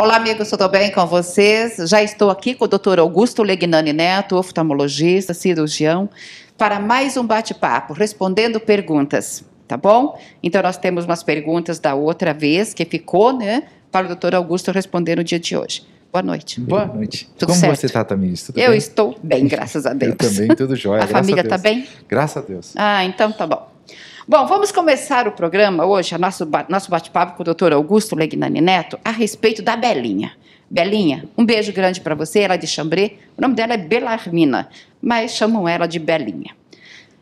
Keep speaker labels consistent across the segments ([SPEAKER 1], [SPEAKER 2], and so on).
[SPEAKER 1] Olá, amigos, tudo bem com vocês? Já estou aqui com o Dr. Augusto Legnani Neto, oftalmologista, cirurgião, para mais um bate-papo, respondendo perguntas, tá bom? Então, nós temos umas perguntas da outra vez que ficou, né, para o Dr. Augusto responder no dia de hoje. Boa noite. Boa noite. Tudo Como certo? você está, Tamiris? Tudo eu bem? estou bem, graças a Deus. Eu também, tudo jóia. A família está bem? Graças a Deus. Ah, então tá bom. Bom, vamos começar o programa hoje, a nosso, nosso bate-papo com o doutor Augusto Legnani Neto, a respeito da Belinha. Belinha, um beijo grande para você, ela é de Chambré, o nome dela é Belarmina, mas chamam ela de Belinha.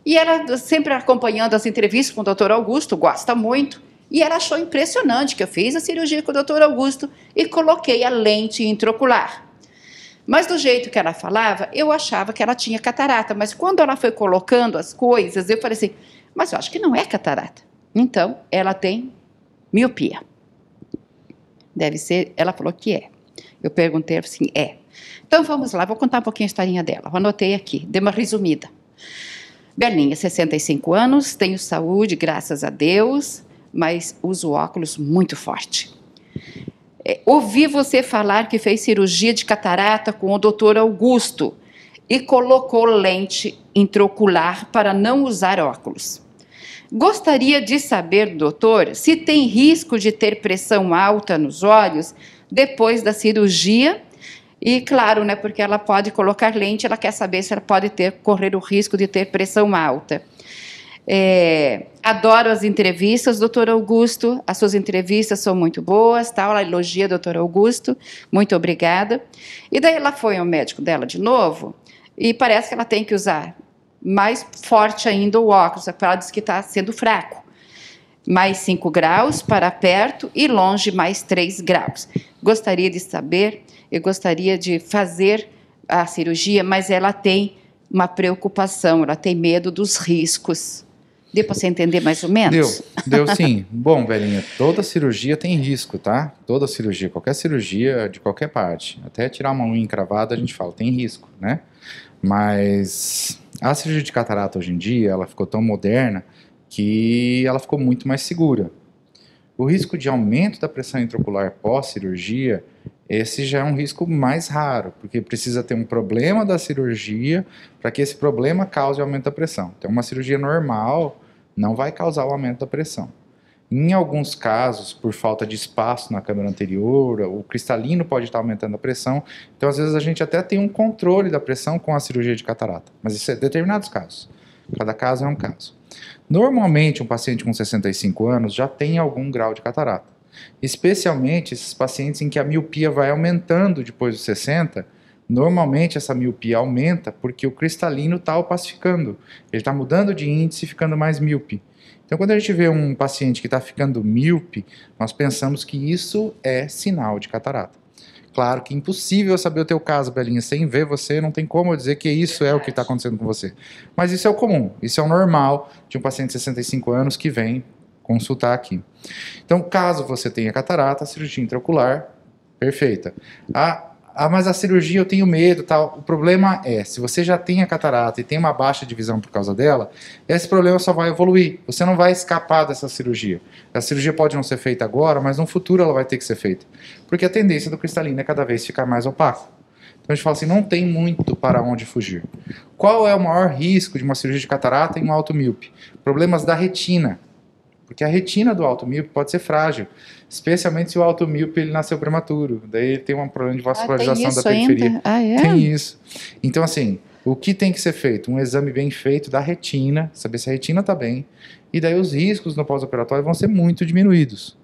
[SPEAKER 1] E ela sempre acompanhando as entrevistas com o doutor Augusto, gosta muito, e ela achou impressionante que eu fiz a cirurgia com o doutor Augusto e coloquei a lente intraocular. Mas do jeito que ela falava, eu achava que ela tinha catarata, mas quando ela foi colocando as coisas, eu falei assim mas eu acho que não é catarata. Então, ela tem miopia. Deve ser, ela falou que é. Eu perguntei assim, é. Então vamos lá, vou contar um pouquinho a historinha dela. Eu anotei aqui, dei uma resumida. Berlinha, 65 anos, tenho saúde, graças a Deus, mas uso óculos muito forte. É, ouvi você falar que fez cirurgia de catarata com o doutor Augusto e colocou lente intraocular para não usar óculos. Gostaria de saber, doutor, se tem risco de ter pressão alta nos olhos depois da cirurgia. E claro, né, porque ela pode colocar lente, ela quer saber se ela pode ter, correr o risco de ter pressão alta. É, adoro as entrevistas, doutor Augusto. As suas entrevistas são muito boas, tal. Ela elogia doutor Augusto. Muito obrigada. E daí ela foi ao médico dela de novo e parece que ela tem que usar mais forte ainda o óculos, ela diz que está sendo fraco. Mais 5 graus para perto e longe mais 3 graus. Gostaria de saber, eu gostaria de fazer a cirurgia, mas ela tem uma preocupação, ela tem medo dos riscos. Deu para você entender mais ou menos? Deu, deu sim.
[SPEAKER 2] Bom, velhinha, toda cirurgia tem risco, tá? Toda cirurgia, qualquer cirurgia de qualquer parte, até tirar uma unha encravada, a gente fala, tem risco, né? Mas a cirurgia de catarata hoje em dia, ela ficou tão moderna que ela ficou muito mais segura. O risco de aumento da pressão intraocular pós-cirurgia, esse já é um risco mais raro, porque precisa ter um problema da cirurgia para que esse problema cause o aumento da pressão. Então, uma cirurgia normal não vai causar o aumento da pressão. Em alguns casos, por falta de espaço na câmera anterior, o cristalino pode estar aumentando a pressão. Então, às vezes, a gente até tem um controle da pressão com a cirurgia de catarata. Mas isso é determinados casos. Cada caso é um caso. Normalmente, um paciente com 65 anos já tem algum grau de catarata. Especialmente esses pacientes em que a miopia vai aumentando depois dos 60, Normalmente essa miopia aumenta porque o cristalino está opacificando, ele está mudando de índice e ficando mais míope. Então, quando a gente vê um paciente que está ficando míope, nós pensamos que isso é sinal de catarata. Claro que é impossível saber o teu caso, Belinha, sem ver você, não tem como eu dizer que isso é o que está acontecendo com você. Mas isso é o comum, isso é o normal de um paciente de 65 anos que vem consultar aqui. Então, caso você tenha catarata, cirurgia intraocular, perfeita. A ah, mas a cirurgia eu tenho medo tal. O problema é, se você já tem a catarata e tem uma baixa de visão por causa dela, esse problema só vai evoluir. Você não vai escapar dessa cirurgia. A cirurgia pode não ser feita agora, mas no futuro ela vai ter que ser feita. Porque a tendência do cristalino é cada vez ficar mais opaco. Então a gente fala assim, não tem muito para onde fugir. Qual é o maior risco de uma cirurgia de catarata em um alto míope? Problemas da retina. Porque a retina do alto míope pode ser frágil, especialmente se o alto míope ele nasceu prematuro. Daí ele tem um problema de ah, vascularização ah, da periferia. Ah, é? Tem isso. Então, assim, o que tem que ser feito? Um exame bem feito da retina, saber se a retina está bem. E daí os riscos no pós-operatório vão ser muito diminuídos.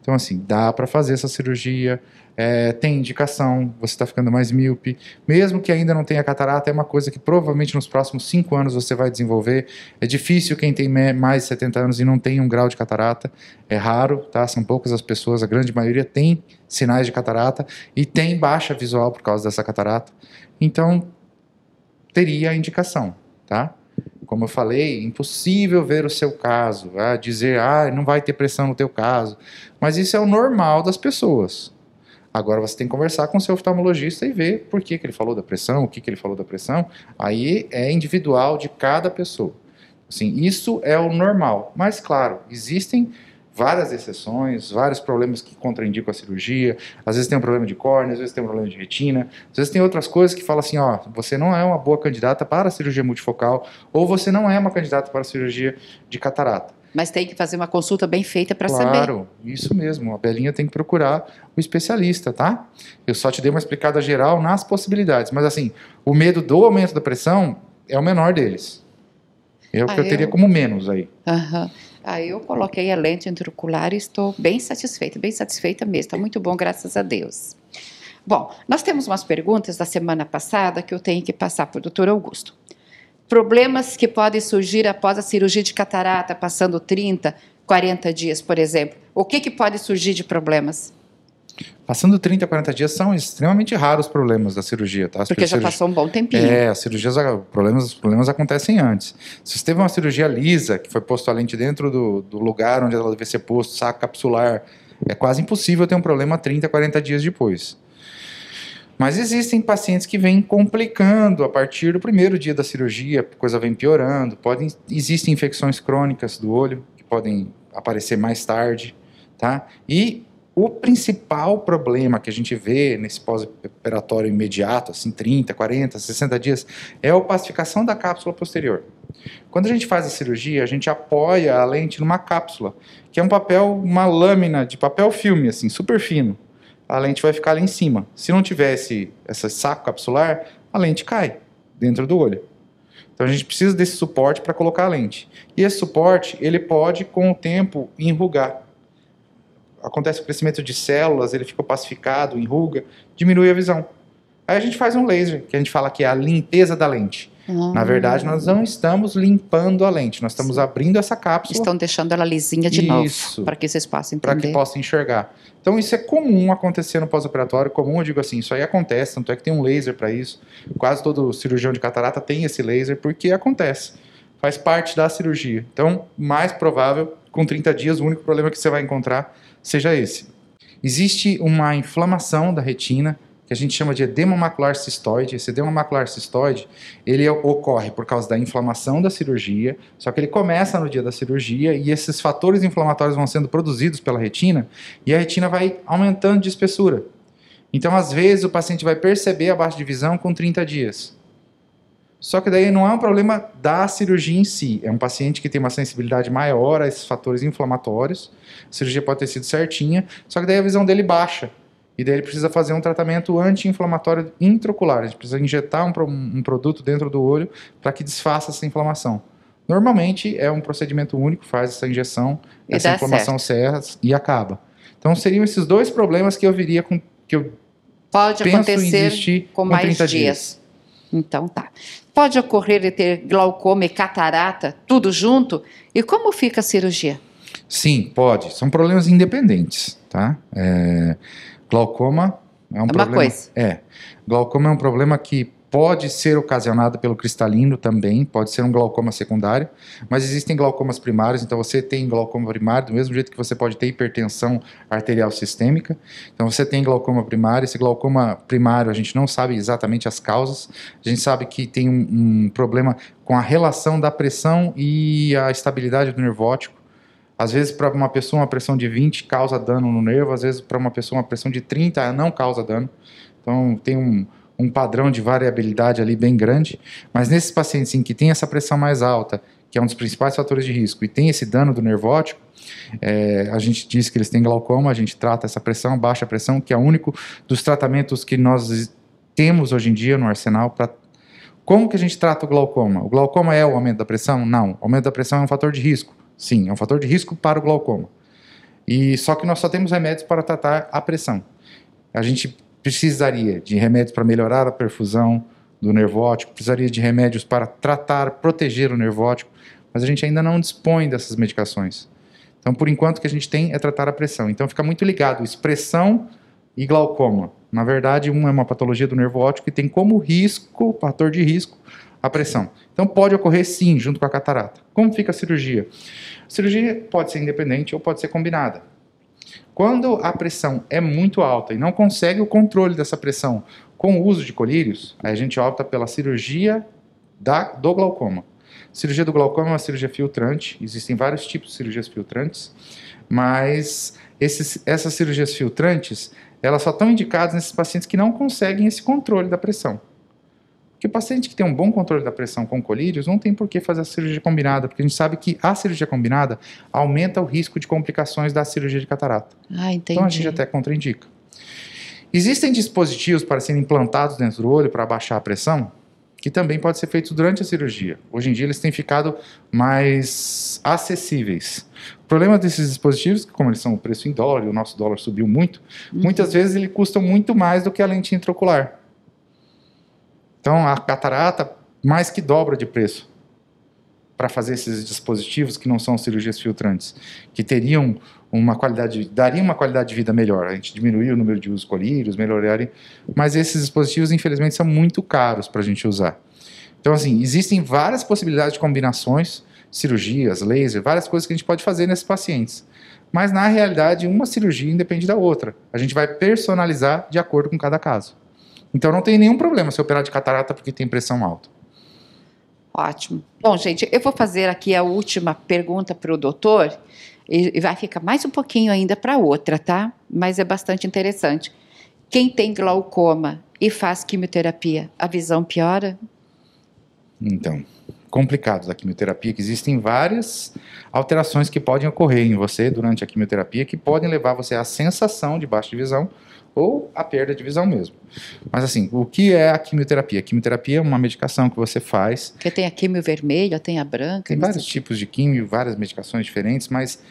[SPEAKER 2] Então, assim, dá para fazer essa cirurgia é, tem indicação, você está ficando mais míope. Mesmo que ainda não tenha catarata, é uma coisa que provavelmente nos próximos 5 anos você vai desenvolver. É difícil quem tem mais de 70 anos e não tem um grau de catarata. É raro, tá? São poucas as pessoas, a grande maioria tem sinais de catarata e tem baixa visual por causa dessa catarata. Então, teria a indicação, tá? como eu falei, é impossível ver o seu caso, ah, dizer, ah, não vai ter pressão no teu caso. Mas isso é o normal das pessoas. Agora você tem que conversar com o seu oftalmologista e ver por que, que ele falou da pressão, o que, que ele falou da pressão. Aí é individual de cada pessoa. Assim, isso é o normal. Mas, claro, existem várias exceções, vários problemas que contraindicam a cirurgia. Às vezes tem um problema de córnea, às vezes tem um problema de retina, às vezes tem outras coisas que falam assim: ó, você não é uma boa candidata para a cirurgia multifocal ou você não é uma candidata para a cirurgia de catarata. Mas tem que fazer
[SPEAKER 1] uma consulta bem feita para claro, saber. Claro,
[SPEAKER 2] isso mesmo. A Belinha tem que procurar o especialista, tá? Eu só te dei uma explicada geral nas possibilidades. Mas assim, o medo do aumento da pressão é o menor deles. É o ah, que eu, eu, teria como menos aí.
[SPEAKER 1] Aham. Aí ah, eu coloquei a lente intraocular e estou bem satisfeita, bem satisfeita mesmo. Está muito bom, graças a Deus. Bom, nós temos umas perguntas da semana passada que eu tenho que passar para o doutor Augusto problemas que podem surgir após a cirurgia de catarata, passando 30, 40 dias, por exemplo. O que, que pode surgir de problemas?
[SPEAKER 2] Passando 30, 40 dias são extremamente raros os problemas da cirurgia, tá? As Porque já passou um bom tempinho. É, as cirurgias, ah, problemas, os problemas acontecem antes. Se você teve uma cirurgia lisa, que foi posto a lente dentro do, do lugar onde ela deve ser posto, saco capsular, é quase impossível ter um problema 30, 40 dias depois. Mas existem pacientes que vêm complicando a partir do primeiro dia da cirurgia, a coisa vem piorando, podem, existem infecções crônicas do olho que podem aparecer mais tarde, tá? E o principal problema que a gente vê nesse pós-operatório imediato, assim, 30, 40, 60 dias, é a opacificação da cápsula posterior. Quando a gente faz a cirurgia, a gente apoia a lente numa cápsula, que é um papel, uma lâmina de papel filme, assim, super fino a lente vai ficar lá em cima. Se não tivesse esse saco capsular, a lente cai dentro do olho. Então a gente precisa desse suporte para colocar a lente. E esse suporte, ele pode com o tempo enrugar. Acontece o crescimento de células, ele fica pacificado, enruga, diminui a visão. Aí a gente faz um laser, que a gente fala que é a limpeza da lente.
[SPEAKER 1] Na verdade, nós não ah.
[SPEAKER 2] estamos limpando a lente, nós estamos abrindo essa cápsula. Estão deixando ela lisinha de isso, novo, para que vocês possam entender. Para que possa enxergar. Então, isso é comum acontecer no pós-operatório, comum, eu digo assim, isso aí acontece, tanto é que tem um laser para isso. Quase todo cirurgião de catarata tem esse laser, porque acontece. Faz parte da cirurgia. Então, mais provável, com 30 dias, o único problema que você vai encontrar seja esse. Existe uma inflamação da retina, que a gente chama de edema macular cistoide. Esse edema macular cistoide, ele é, ocorre por causa da inflamação da cirurgia, só que ele começa no dia da cirurgia e esses fatores inflamatórios vão sendo produzidos pela retina e a retina vai aumentando de espessura. Então, às vezes, o paciente vai perceber a baixa de visão com 30 dias. Só que daí não é um problema da cirurgia em si. É um paciente que tem uma sensibilidade maior a esses fatores inflamatórios. A cirurgia pode ter sido certinha, só que daí a visão dele baixa. E daí ele precisa fazer um tratamento anti-inflamatório intraocular. Ele precisa injetar um, um produto dentro do olho para que desfaça essa inflamação. Normalmente é um procedimento único, faz essa injeção, e essa inflamação certo. erra e acaba. Então seriam esses dois problemas que eu viria com que eu
[SPEAKER 1] pode acontecer com, com mais dias. dias. Então tá. Pode ocorrer de ter glaucoma e catarata tudo junto? E como fica a cirurgia?
[SPEAKER 2] Sim, pode. São problemas independentes, tá? É, glaucoma é um é problema. Coisa. É. Glaucoma é um problema que pode ser ocasionado pelo cristalino também, pode ser um glaucoma secundário, mas existem glaucomas primários, então você tem glaucoma primário do mesmo jeito que você pode ter hipertensão arterial sistêmica. Então você tem glaucoma primário, esse glaucoma primário a gente não sabe exatamente as causas, a gente sabe que tem um, um problema com a relação da pressão e a estabilidade do nervótico às vezes, para uma pessoa, uma pressão de 20 causa dano no nervo, às vezes, para uma pessoa, uma pressão de 30 não causa dano. Então, tem um, um padrão de variabilidade ali bem grande. Mas nesses pacientes em que tem essa pressão mais alta, que é um dos principais fatores de risco, e tem esse dano do nervo óptico, é, a gente diz que eles têm glaucoma, a gente trata essa pressão, baixa pressão, que é o único dos tratamentos que nós temos hoje em dia no arsenal para como que a gente trata o glaucoma? O glaucoma é o aumento da pressão? Não. O aumento da pressão é um fator de risco. Sim, é um fator de risco para o glaucoma. E só que nós só temos remédios para tratar a pressão. A gente precisaria de remédios para melhorar a perfusão do nervo óptico, precisaria de remédios para tratar, proteger o nervo óptico, mas a gente ainda não dispõe dessas medicações. Então, por enquanto, o que a gente tem é tratar a pressão. Então, fica muito ligado expressão e glaucoma. Na verdade, uma é uma patologia do nervo óptico e tem como risco, fator de risco, a pressão. Então pode ocorrer sim, junto com a catarata. Como fica a cirurgia? A cirurgia pode ser independente ou pode ser combinada. Quando a pressão é muito alta e não consegue o controle dessa pressão com o uso de colírios, a gente opta pela cirurgia da, do glaucoma. Cirurgia do glaucoma é uma cirurgia filtrante, existem vários tipos de cirurgias filtrantes, mas esses, essas cirurgias filtrantes, elas só estão indicadas nesses pacientes que não conseguem esse controle da pressão que o paciente que tem um bom controle da pressão com colírios não tem por que fazer a cirurgia combinada, porque a gente sabe que a cirurgia combinada aumenta o risco de complicações da cirurgia de catarata.
[SPEAKER 1] Ah, entendi. Então a gente
[SPEAKER 2] até contraindica. Existem dispositivos para serem implantados dentro do olho para abaixar a pressão, que também pode ser feito durante a cirurgia. Hoje em dia eles têm ficado mais acessíveis. O problema desses dispositivos, como eles são o preço em dólar, e o nosso dólar subiu muito, uhum. muitas vezes ele custa muito mais do que a lente intraocular. Então a catarata mais que dobra de preço para fazer esses dispositivos que não são cirurgias filtrantes, que teriam uma qualidade, daria uma qualidade de vida melhor. A gente diminuiu o número de usos colírios, melhoraria, mas esses dispositivos infelizmente são muito caros para a gente usar. Então assim, existem várias possibilidades de combinações, cirurgias, laser, várias coisas que a gente pode fazer nesses pacientes. Mas na realidade, uma cirurgia independe da outra. A gente vai personalizar de acordo com cada caso. Então não tem nenhum problema se operar de catarata porque tem pressão alta.
[SPEAKER 1] Ótimo. Bom, gente, eu vou fazer aqui a última pergunta para o doutor e vai ficar mais um pouquinho ainda para outra, tá? Mas é bastante interessante. Quem tem glaucoma e faz quimioterapia, a visão piora?
[SPEAKER 2] Então, complicado da quimioterapia, que existem várias alterações que podem ocorrer em você durante a quimioterapia que podem levar você à sensação de baixa de visão ou a perda de visão mesmo. Mas assim, o que é a quimioterapia? A quimioterapia é uma medicação que você faz.
[SPEAKER 1] Porque tem a quimio vermelha, tem a branca. Tem né? vários
[SPEAKER 2] sei. tipos de quimio, várias medicações diferentes, mas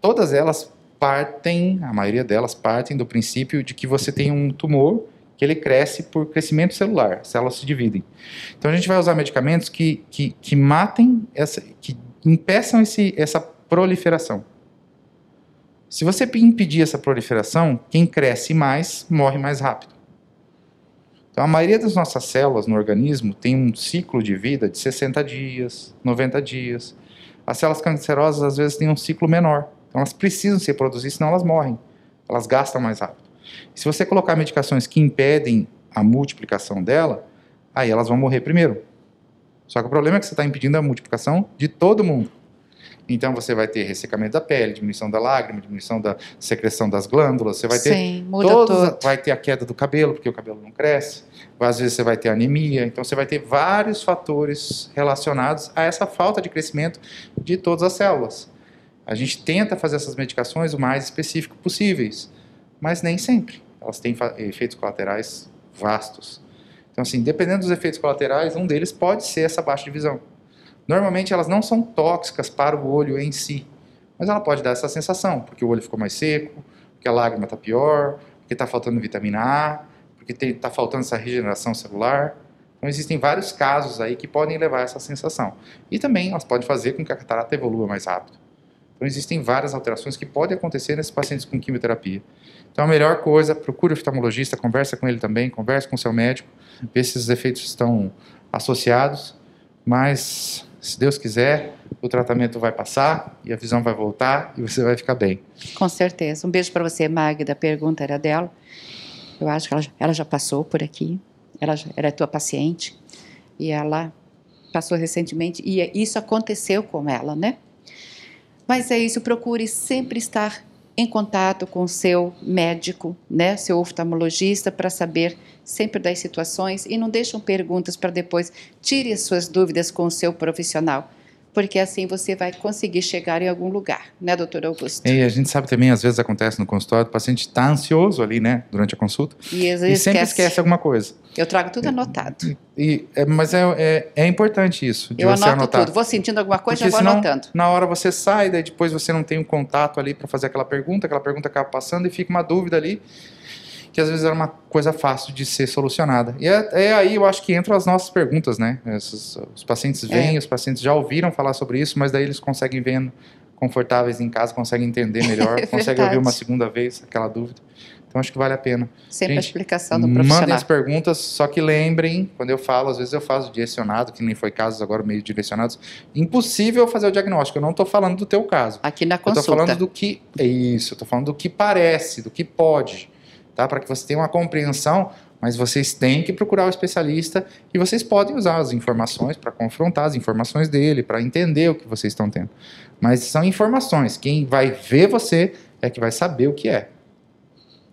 [SPEAKER 2] todas elas partem, a maioria delas partem do princípio de que você tem um tumor que ele cresce por crescimento celular, células se dividem. Então a gente vai usar medicamentos que, que, que matem, essa, que impeçam esse, essa proliferação. Se você impedir essa proliferação, quem cresce mais morre mais rápido. Então, a maioria das nossas células no organismo tem um ciclo de vida de 60 dias, 90 dias. As células cancerosas, às vezes, têm um ciclo menor. Então, elas precisam se reproduzir, senão elas morrem. Elas gastam mais rápido. E se você colocar medicações que impedem a multiplicação dela, aí elas vão morrer primeiro. Só que o problema é que você está impedindo a multiplicação de todo mundo. Então você vai ter ressecamento da pele, diminuição da lágrima, diminuição da secreção das glândulas, você vai ter Sim, muda tudo. vai ter a queda do cabelo, porque o cabelo não cresce. Às vezes você vai ter anemia, então você vai ter vários fatores relacionados a essa falta de crescimento de todas as células. A gente tenta fazer essas medicações o mais específico possíveis, mas nem sempre. Elas têm efeitos colaterais vastos. Então, assim, dependendo dos efeitos colaterais, um deles pode ser essa baixa de visão. Normalmente elas não são tóxicas para o olho em si, mas ela pode dar essa sensação, porque o olho ficou mais seco, porque a lágrima está pior, porque está faltando vitamina A, porque está faltando essa regeneração celular. Então existem vários casos aí que podem levar a essa sensação. E também elas podem fazer com que a catarata evolua mais rápido. Então existem várias alterações que podem acontecer nesses pacientes com quimioterapia. Então a melhor coisa, procure o oftalmologista, conversa com ele também, converse com o seu médico, vê se esses efeitos estão associados, mas se Deus quiser, o tratamento vai passar e a visão vai voltar e você vai ficar bem.
[SPEAKER 1] Com certeza. Um beijo para você, Magda. A pergunta era dela. Eu acho que ela, ela já passou por aqui. Ela era é tua paciente e ela passou recentemente e é, isso aconteceu com ela, né? Mas é isso, procure sempre estar em contato com seu médico, né, seu oftalmologista, para saber sempre das situações e não deixam perguntas para depois. Tire as suas dúvidas com o seu profissional porque assim você vai conseguir chegar em algum lugar, né, doutor Augusto?
[SPEAKER 2] E a gente sabe também, às vezes acontece no consultório, o paciente está ansioso ali, né, durante a consulta, e, e
[SPEAKER 1] esquece. sempre esquece alguma coisa. Eu trago tudo anotado. E,
[SPEAKER 2] e, é, mas é, é, é, importante isso, de Eu você anoto anotar. tudo,
[SPEAKER 1] vou sentindo alguma coisa, porque já vou senão, anotando.
[SPEAKER 2] Na hora você sai, daí depois você não tem um contato ali para fazer aquela pergunta, aquela pergunta acaba passando e fica uma dúvida ali, que às vezes era uma coisa fácil de ser solucionada. E é, é aí eu acho que entram as nossas perguntas, né? Esses, os pacientes é. vêm, é. os pacientes já ouviram falar sobre isso, mas daí eles conseguem vendo confortáveis em casa, conseguem entender melhor, é conseguem ouvir uma segunda vez aquela dúvida. Então acho que vale a pena. Sempre Gente, a explicação
[SPEAKER 1] do profissional. Mandem as
[SPEAKER 2] perguntas, só que lembrem, quando eu falo, às vezes eu faço direcionado, que nem foi casos agora meio direcionados. Impossível fazer o diagnóstico. Eu não estou falando do teu caso. Aqui na consulta. Eu estou falando do que. É isso, eu estou falando do que parece, do que pode tá? Para que você tenha uma compreensão, mas vocês têm que procurar o especialista e vocês podem usar as informações para confrontar as informações dele, para entender o que vocês estão tendo. Mas são informações, quem vai ver você é que vai saber o que é.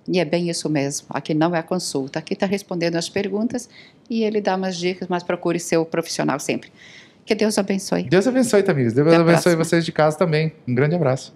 [SPEAKER 1] E é bem isso mesmo. Aqui não é consulta, aqui está respondendo as perguntas e ele dá umas dicas, mas procure seu profissional sempre. Que Deus abençoe.
[SPEAKER 2] Deus abençoe, Tamires. Deus Até abençoe vocês de casa também. Um grande abraço.